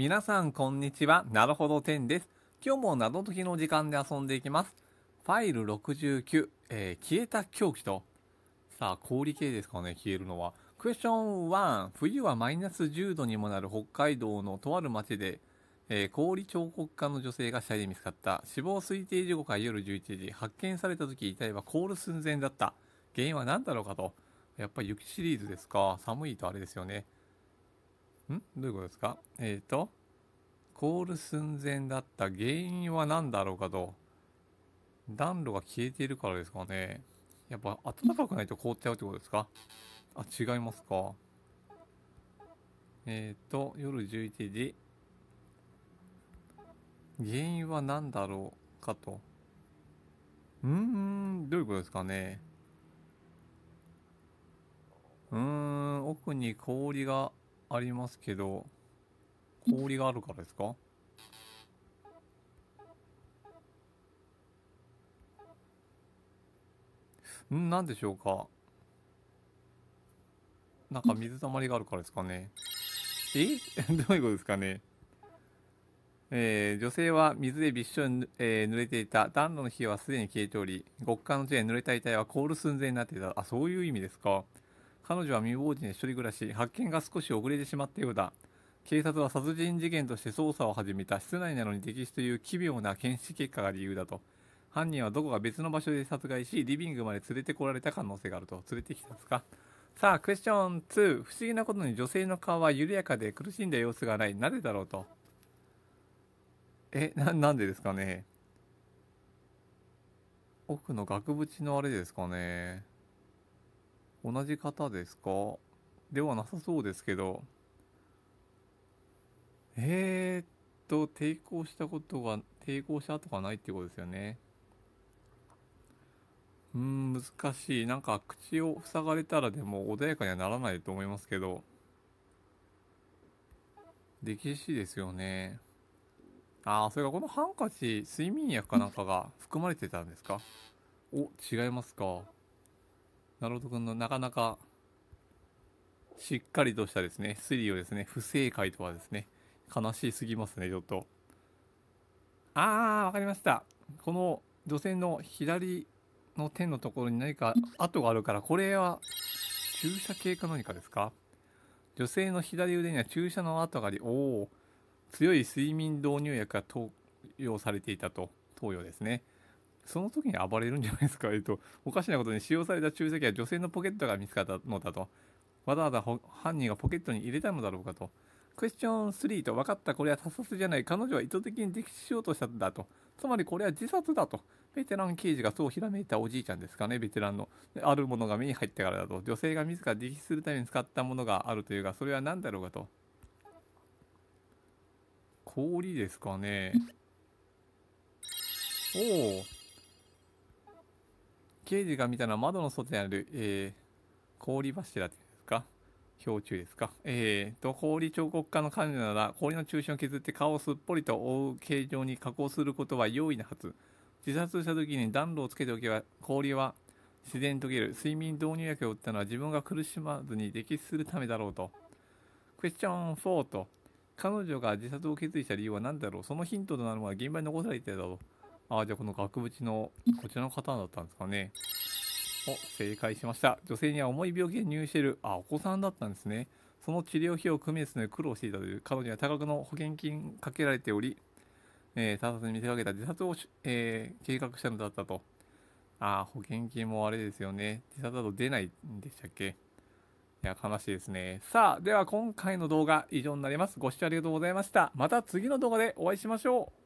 皆さんこんにちは。なるほどてんです。今日も謎解きの時間で遊んでいきます。ファイル69、えー、消えた狂気と。さあ、氷系ですかね、消えるのは。クエスチョン1、冬はマイナス10度にもなる北海道のとある町で、えー、氷彫刻家の女性が死体で見つかった。死亡推定時刻は夜11時。発見された時遺体は凍る寸前だった。原因は何だろうかと。やっぱり雪シリーズですか。寒いとあれですよね。んどういうことですかえっ、ー、と、凍る寸前だった原因は何だろうかと。暖炉が消えているからですかね。やっぱ暖かくないと凍っちゃうってことですかあ、違いますか。えっ、ー、と、夜11時。原因は何だろうかと。うーん、どういうことですかね。うーん、奥に氷がありますけど氷があるからですかんなんでしょうかなんか水たまりがあるからですかねえ どういうことですかねえー、女性は水でびっしょり、えー、濡れていた暖炉の火はすでに消えており極寒の地で濡れた遺体は凍る寸前になっていたあそういう意味ですか彼女は未亡人で一人暮らし発見が少し遅れてしまったようだ警察は殺人事件として捜査を始めた室内なのに溺死という奇妙な検視結果が理由だと犯人はどこか別の場所で殺害しリビングまで連れてこられた可能性があると連れてきたんですかさあクエスチョン2不思議なことに女性の顔は緩やかで苦しんだ様子がないなぜだろうとえななんでですかね奥の額縁のあれですかね同じ方ですかではなさそうですけど。えー、っと、抵抗したことが、抵抗した後がないってことですよね。うん、難しい。なんか口を塞がれたらでも穏やかにはならないと思いますけど。歴史ですよね。ああ、それがこのハンカチ、睡眠薬かなんかが含まれてたんですかお、違いますか。なるほどのなかなかしっかりとしたですね、推理をですね、不正解とはですね、悲しすぎますね、ちょっと。あー、わかりました。この女性の左の手のところに何か跡があるから、これは注射系か何かですか女性の左腕には注射の跡があり、おお、強い睡眠導入薬が投与されていたと、投与ですね。その時に暴れるんじゃないですか、えっと、おかしなことに使用された注射器は女性のポケットが見つかったのだと、わざわざ犯人がポケットに入れたのだろうかと、クエスチョン3と分かった、これは他殺じゃない、彼女は意図的に溺死しようとしたんだと、つまりこれは自殺だと、ベテラン刑事がそうひらめいたおじいちゃんですかね、ベテランの。あるものが目に入ったからだと、女性が自ら溺死するために使ったものがあるというが、それは何だろうかと。氷ですかね。おお。刑事が見たのは窓の外にある、えー、氷柱ですか氷柱ですか。えー、と、氷彫刻家の彼女なら、氷の中心を削って顔をすっぽりと覆う形状に加工することは容易なはず。自殺した時に暖炉をつけておけば、氷は自然に溶ける。睡眠導入薬を打ったのは自分が苦しまずに溺死するためだろうと。クエスチョン4と、彼女が自殺を決意した理由は何だろうそのヒントとなるのは現場に残されていただろう。あじゃあこの額縁のこちらの方だったんですかね。お正解しました。女性には重い病気で入院している、あ、お子さんだったんですね。その治療費を組みですね、苦労していたという、彼女には多額の保険金かけられており、えー、他殺に見せかけた自殺を、えー、計画したのだったと。ああ、保険金もあれですよね。自殺だと出ないんでしたっけいや、悲しいですね。さあ、では今回の動画以上になります。ご視聴ありがとうございました。また次の動画でお会いしましょう。